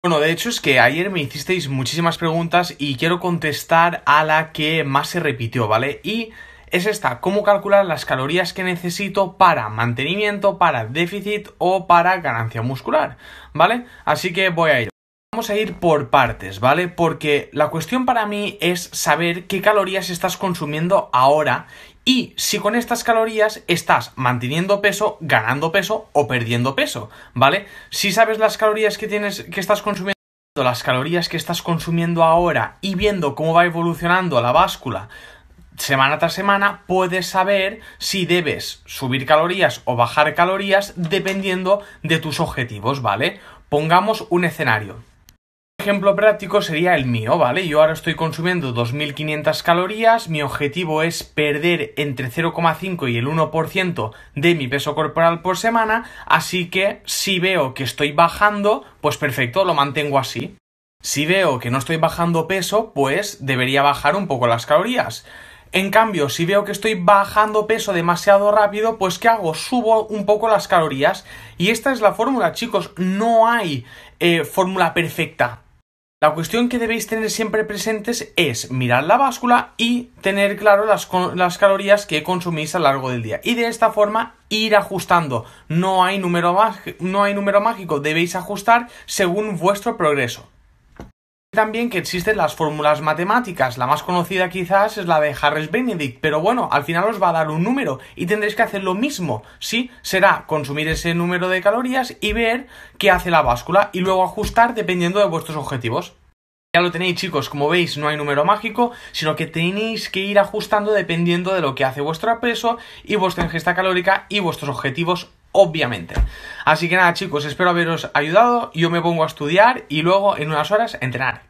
Bueno, de hecho es que ayer me hicisteis muchísimas preguntas y quiero contestar a la que más se repitió, ¿vale? Y es esta, ¿cómo calcular las calorías que necesito para mantenimiento, para déficit o para ganancia muscular? ¿Vale? Así que voy a ir vamos a ir por partes, ¿vale? Porque la cuestión para mí es saber qué calorías estás consumiendo ahora y si con estas calorías estás manteniendo peso, ganando peso o perdiendo peso, ¿vale? Si sabes las calorías que tienes que estás consumiendo las calorías que estás consumiendo ahora y viendo cómo va evolucionando la báscula semana tras semana, puedes saber si debes subir calorías o bajar calorías dependiendo de tus objetivos, ¿vale? Pongamos un escenario ejemplo práctico sería el mío, ¿vale? Yo ahora estoy consumiendo 2.500 calorías, mi objetivo es perder entre 0,5 y el 1% de mi peso corporal por semana, así que si veo que estoy bajando, pues perfecto, lo mantengo así. Si veo que no estoy bajando peso, pues debería bajar un poco las calorías. En cambio, si veo que estoy bajando peso demasiado rápido, pues ¿qué hago? Subo un poco las calorías. Y esta es la fórmula, chicos. No hay eh, fórmula perfecta la cuestión que debéis tener siempre presentes es mirar la báscula y tener claro las, calorías que consumís a lo largo del día. Y de esta forma ir ajustando. No hay, número no hay número mágico, debéis ajustar según vuestro progreso también que existen las fórmulas matemáticas. La más conocida quizás es la de Harris Benedict, pero bueno, al final os va a dar un número y tendréis que hacer lo mismo. Sí, será consumir ese número de calorías y ver qué hace la báscula y luego ajustar dependiendo de vuestros objetivos. Ya lo tenéis chicos, como veis no hay número mágico, sino que tenéis que ir ajustando dependiendo de lo que hace vuestro peso y vuestra ingesta calórica y vuestros objetivos obviamente. Así que nada chicos, espero haberos ayudado, yo me pongo a estudiar y luego en unas horas entrenar.